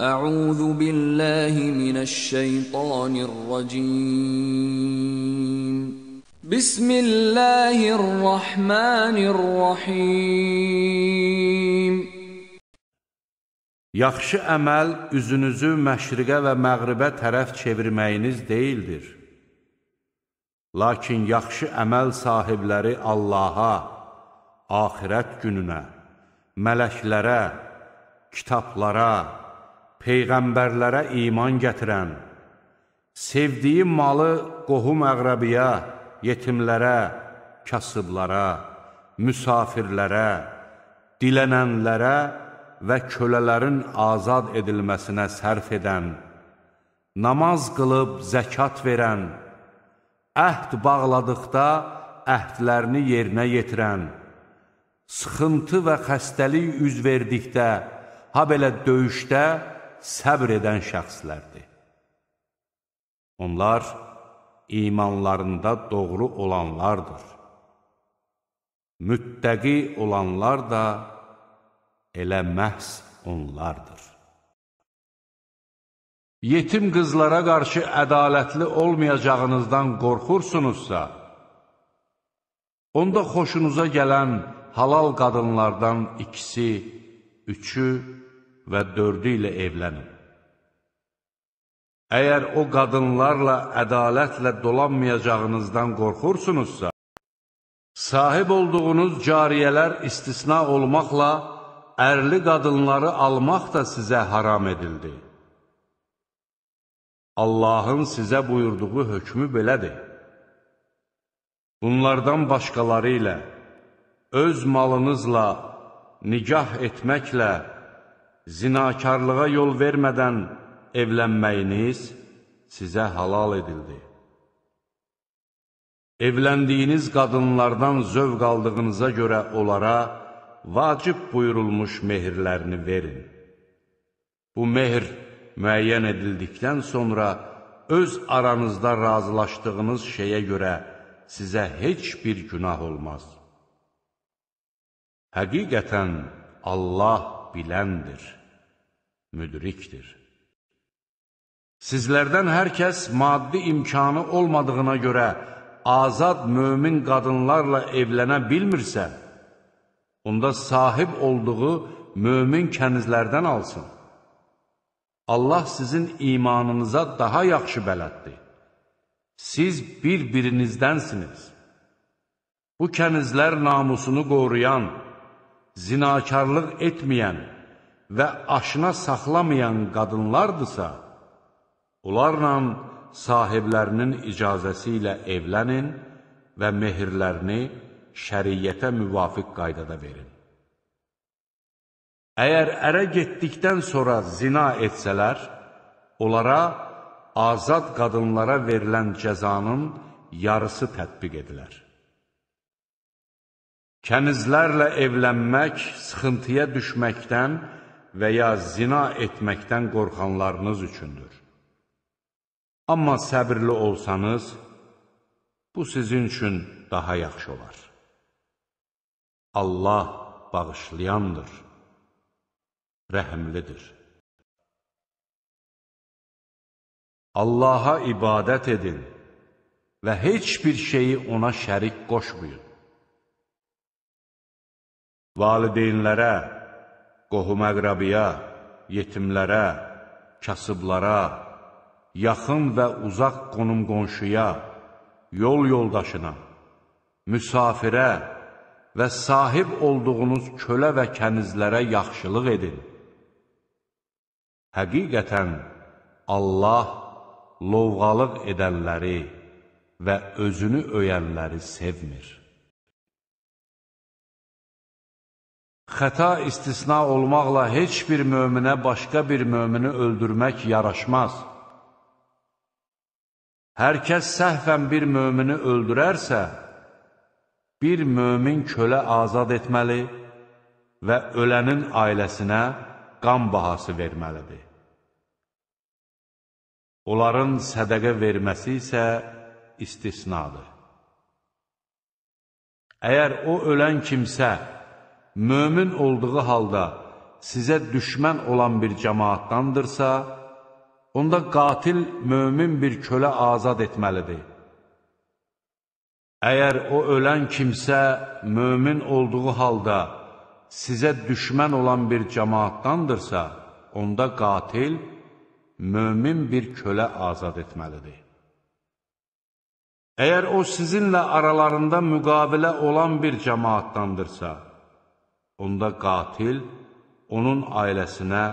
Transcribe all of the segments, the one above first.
أعوذ بالله من الشيطان الرجيم بسم الله الرحمن الرحيم Yaxşı əməl üzünüzü məşriqə və məğribə tərəf çevirməyiniz deyildir. Lakin yaxşı əməl sahibləri Allaha, axirət gününə, mələklərə, kitablara, Peyğəmbərlərə iman gətirən, sevdiyi malı qohum-əqrəbiyə, yetimlərə, kasıblara, müsafirlərə, dilənənlərə və kölələrin azad edilməsinə sərf edən, namaz qılıb zəkat verən, əhd bağladıqda əhdlərini yerinə yetirən, sıxıntı və xəstəlik üz verdikdə, ha belə döyüşdə səbr edən şəxslərdir. Onlar imanlarında doğru olanlardır. Müttəqi olanlar da elə məhz onlardır. Yetim qızlara qarşı ədalətli olmayacağınızdan qorxursunuzsa, onda xoşunuza gələn halal qadınlardan ikisi, üçü, və dördü ilə evlənin. Əgər o qadınlarla ədalətlə dolanmayacağınızdan qorxursunuzsa, sahib olduğunuz cariyələr istisna olmaqla ərli qadınları almaq da sizə haram edildi. Allahın sizə buyurduğu hökmü belədir. Bunlardan başqaları ilə, öz malınızla, nigah etməklə, zinakarlığa yol vermədən evlənməyiniz sizə halal edildi. Evləndiyiniz qadınlardan zövq aldığınıza görə onlara vacib buyurulmuş mehirlərini verin. Bu mehr müəyyən edildikdən sonra öz aranızda razılaşdığınız şeyə görə sizə heç bir günah olmaz. Həqiqətən Allah biləndir müdrikdir. Sizlərdən hər kəs maddi imkanı olmadığına görə azad mömin qadınlarla evlənə bilmirsə, onda sahib olduğu mömin kənizlərdən alsın. Allah sizin imanınıza daha yaxşı bələddir. Siz bir-birinizdənsiniz. Bu kənizlər namusunu qoruyan, zinakarlıq etməyən, və aşına saxlamayan qadınlardırsa, onlarla sahiblərinin icazəsi ilə evlənin və mehirlərini şəriyyətə müvafiq qaydada verin. Əgər ərə getdikdən sonra zina etsələr, onlara azad qadınlara verilən cəzanın yarısı tətbiq edilər. Kənizlərlə evlənmək sıxıntıya düşməkdən və ya zina etməkdən qorxanlarınız üçündür. Amma səbirli olsanız, bu sizin üçün daha yaxşı olar. Allah bağışlayandır, rəhəmlidir. Allaha ibadət edin və heç bir şeyi ona şərik qoşmayın. Valideynlərə, qohum-əqrəbiyə, yetimlərə, kasıblara, yaxın və uzaq qonum-qonşuya, yol yoldaşına, müsafirə və sahib olduğunuz kölə və kənizlərə yaxşılıq edin. Həqiqətən, Allah lovğalıq edənləri və özünü öyənləri sevmir. Xəta istisna olmaqla heç bir möminə başqa bir mömini öldürmək yaraşmaz. Hər kəs səhvən bir mömini öldürərsə, bir mömin kölə azad etməli və ölənin ailəsinə qan bahası verməlidir. Onların sədəqə verməsi isə istisnadır. Əgər o ölən kimsə, mömin olduğu halda sizə düşmən olan bir cəmaatdandırsa, onda qatil mömin bir kölə azad etməlidir. Əgər o ölən kimsə mömin olduğu halda sizə düşmən olan bir cəmaatdandırsa, onda qatil mömin bir kölə azad etməlidir. Əgər o sizinlə aralarında müqavilə olan bir cəmaatdandırsa, onda qatil onun ailəsinə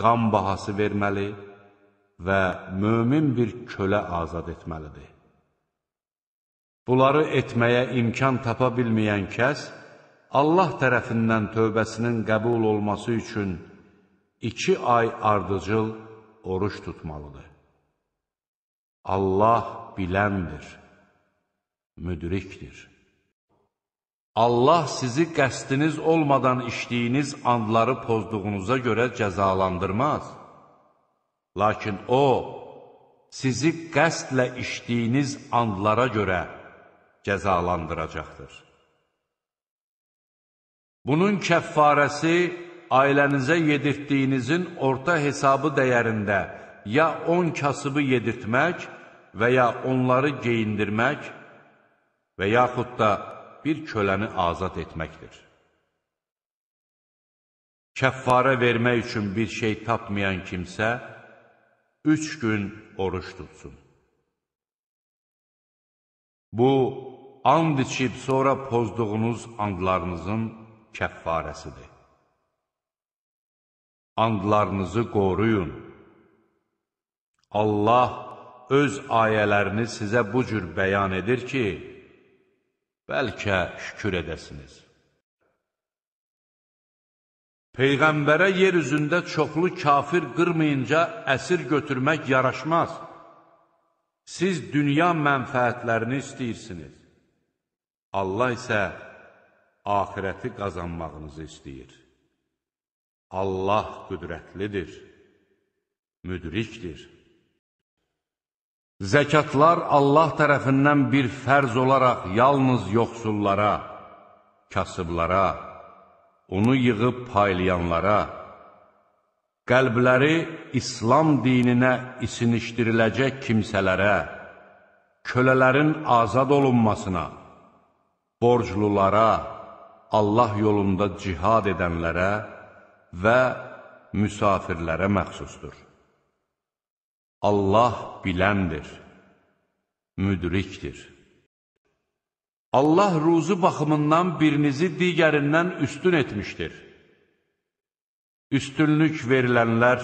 qan bahası verməli və mömin bir kölə azad etməlidir. Bunları etməyə imkan tapa bilməyən kəs, Allah tərəfindən tövbəsinin qəbul olması üçün iki ay ardıcıl oruç tutmalıdır. Allah biləndir, müdrikdir. Allah sizi qəstiniz olmadan işdiyiniz andları pozduğunuza görə cəzalandırmaz. Lakin O, sizi qəstlə işdiyiniz andlara görə cəzalandıracaqdır. Bunun kəffarəsi ailənizə yedirtdiyinizin orta hesabı dəyərində ya 10 kasıbı yedirtmək və ya onları geyindirmək və yaxud da bir köləni azad etməkdir. Kəffarə vermək üçün bir şey tapmayan kimsə, üç gün oruç tutsun. Bu, and içib sonra pozduğunuz andlarınızın kəffarəsidir. Andlarınızı qoruyun. Allah öz ayələrini sizə bu cür bəyan edir ki, bəlkə şükür edəsiniz. Peyğəmbərə yer üzündə çoxlu kafir qırmayınca əsir götürmək yaraşmaz. Siz dünya mənfəətlərini istəyirsiniz. Allah isə axirəti qazanmağınızı istəyir. Allah qüdrətlidir, müdrikdir. Zəkatlar Allah tərəfindən bir fərz olaraq yalnız yoxsullara, kasıblara, onu yığıb paylayanlara, qəlbləri İslam dininə isinişdiriləcək kimsələrə, kölələrin azad olunmasına, borclulara, Allah yolunda cihad edənlərə və müsafirlərə məxsusdur. Allah biləndir, müdrikdir. Allah ruzu baxımından birinizi digərindən üstün etmişdir. Üstünlük verilənlər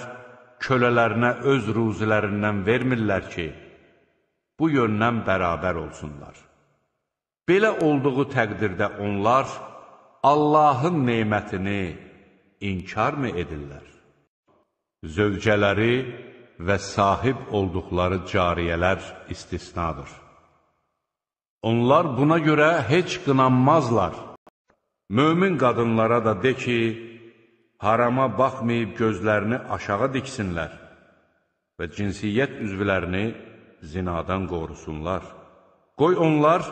kölələrinə öz ruzilərindən vermirlər ki, bu yöndən bərabər olsunlar. Belə olduğu təqdirdə onlar Allahın neymətini inkar mı edirlər? Zövcələri və sahib olduqları cariyələr istisnadır. Onlar buna görə heç qınanmazlar. Mömin qadınlara da de ki, harama baxmayıb gözlərini aşağı diksinlər və cinsiyyət üzvlərini zinadan qorusunlar. Qoy onlar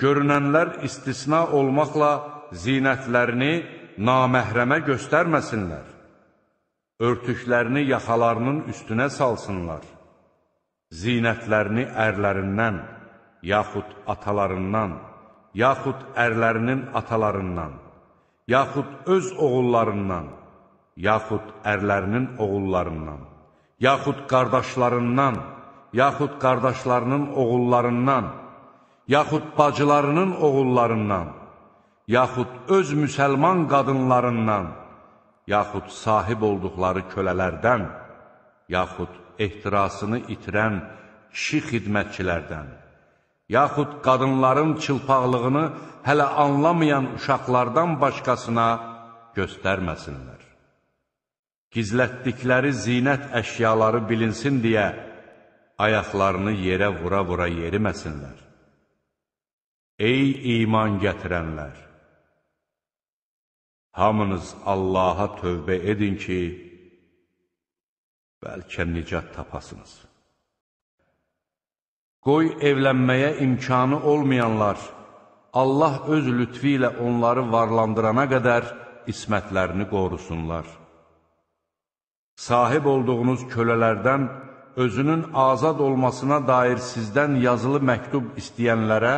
görünənlər istisna olmaqla zinətlərini naməhrəmə göstərməsinlər örtüklərini yaxalarının üstünə salsınlar, zinətlərini ərlərindən, yaxud atalarından, yaxud ərlərinin atalarından, yaxud öz oğullarından, yaxud ərlərinin oğullarından, yaxud qardaşlarından, yaxud qardaşlarının oğullarından, yaxud bacılarının oğullarından, yaxud öz müsəlman qadınlarından, yaxud sahib olduqları kölələrdən, yaxud ehtirasını itirən kişi xidmətçilərdən, yaxud qadınların çılpaqlığını hələ anlamayan uşaqlardan başqasına göstərməsinlər. Gizlətdikləri zinət əşyaları bilinsin deyə, ayaqlarını yerə vura-vura yeriməsinlər. Ey iman gətirənlər! hamınız Allaha tövbə edin ki, bəlkə nicat tapasınız. Qoy evlənməyə imkanı olmayanlar, Allah öz lütfi ilə onları varlandırana qədər ismətlərini qorusunlar. Sahib olduğunuz kölələrdən özünün azad olmasına dair sizdən yazılı məktub istəyənlərə,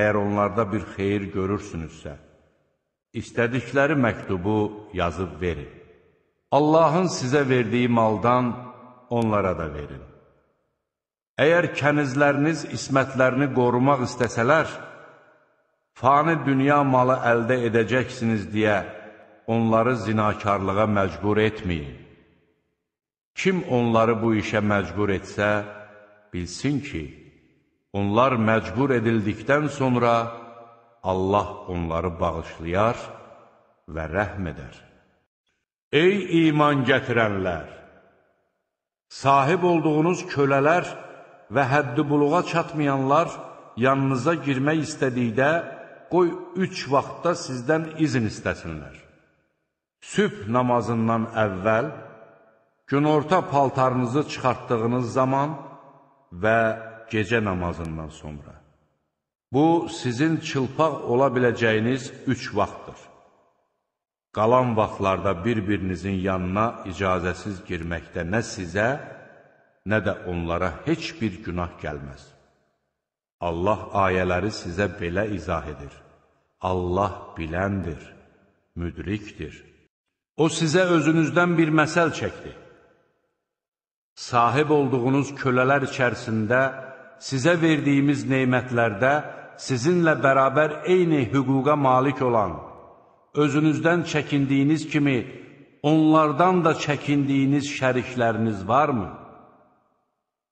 əgər onlarda bir xeyir görürsünüzsə, istədikləri məktubu yazıb verin. Allahın sizə verdiyi maldan onlara da verin. Əgər kənizləriniz ismətlərini qorumaq istəsələr, fani dünya malı əldə edəcəksiniz deyə onları zinakarlığa məcbur etməyin. Kim onları bu işə məcbur etsə, bilsin ki, onlar məcbur edildikdən sonra, Allah onları bağışlayar və rəhm edər. Ey iman gətirənlər! Sahib olduğunuz kölələr və həddi buluğa çatmayanlar yanınıza girmək istədikdə qoy üç vaxtda sizdən izin istəsinlər. Sübh namazından əvvəl, günorta paltarınızı çıxartdığınız zaman və gecə namazından sonra. Bu, sizin çılpaq ola biləcəyiniz üç vaxtdır. Qalan vaxtlarda bir-birinizin yanına icazəsiz girməkdə nə sizə, nə də onlara heç bir günah gəlməz. Allah ayələri sizə belə izah edir. Allah biləndir, müdrikdir. O sizə özünüzdən bir məsəl çəkdi. Sahib olduğunuz kölələr içərisində sizə verdiyimiz neymətlərdə sizinlə bərabər eyni hüquqa malik olan, özünüzdən çəkindiyiniz kimi onlardan da çəkindiyiniz şərikləriniz varmı?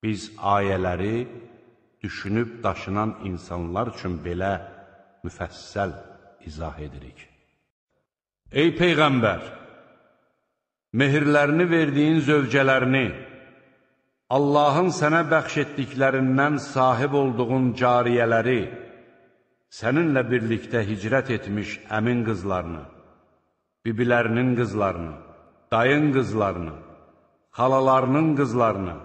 Biz ayələri düşünüb daşınan insanlar üçün belə müfəssəl izah edirik. Ey Peyğəmbər! Mehirlərini verdiyin zövcələrini, Allahın sənə bəxş etdiklərindən sahib olduğun cariyələri, səninlə birlikdə hicrət etmiş əmin qızlarını, bibilərinin qızlarını, dayın qızlarını, xalalarının qızlarını,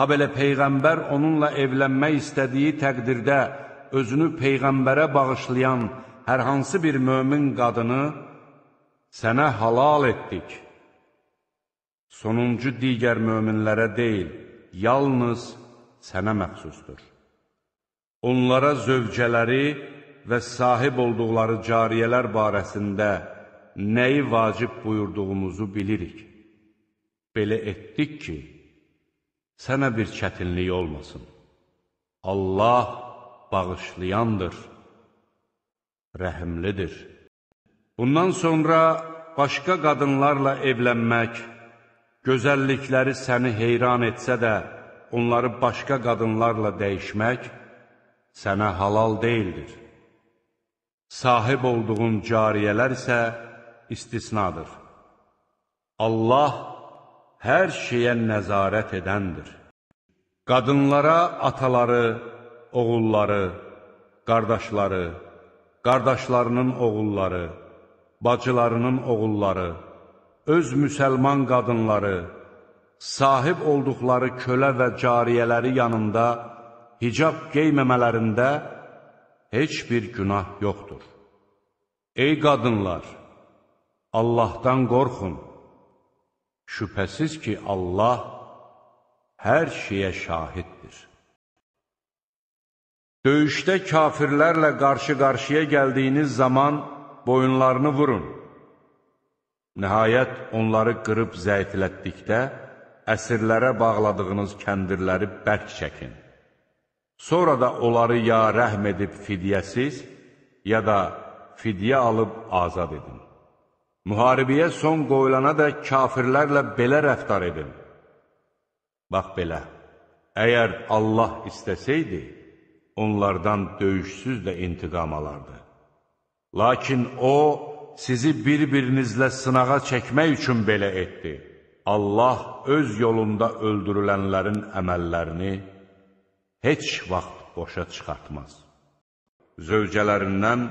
ha belə Peyğəmbər onunla evlənmək istədiyi təqdirdə özünü Peyğəmbərə bağışlayan hər hansı bir mömin qadını sənə halal etdik.'' Sonuncu digər möminlərə deyil, yalnız sənə məxsusdur. Onlara zövcələri və sahib olduqları cariyələr barəsində nəyi vacib buyurduğumuzu bilirik. Belə etdik ki, sənə bir çətinlik olmasın. Allah bağışlayandır, rəhimlidir. Bundan sonra başqa qadınlarla evlənmək, gözəllikləri səni heyran etsə də, onları başqa qadınlarla dəyişmək sənə halal deyildir. Sahib olduğun cariyələr isə istisnadır. Allah hər şeyə nəzarət edəndir. Qadınlara ataları, oğulları, qardaşları, qardaşlarının oğulları, bacılarının oğulları, öz müsəlman qadınları, sahib olduqları kölə və cariyələri yanında hicab qeyməmələrində heç bir günah yoxdur. Ey qadınlar, Allahdan qorxun. Şübhəsiz ki, Allah hər şeyə şahiddir. Döyüşdə kafirlərlə qarşı-qarşıya gəldiyiniz zaman boyunlarını vurun. Nəhayət, onları qırıb zəiflətdikdə, əsirlərə bağladığınız kəndirləri bərk çəkin. Sonra da onları ya rəhm edib fidyəsiz, ya da fidyə alıb azad edin. Müharibəyə son qoyulana da kafirlərlə belə rəftar edin. Bax belə, əgər Allah istəsəydi, onlardan döyüşsüz də intiqam alardı. Lakin O, sizi bir-birinizlə sınağa çəkmək üçün belə etdi. Allah öz yolunda öldürülənlərin əməllərini heç vaxt boşa çıxartmaz. Zövcələrindən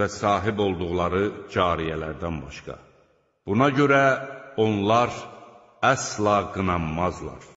və sahib olduqları cariyələrdən başqa. Buna görə onlar əsla qınanmazlar.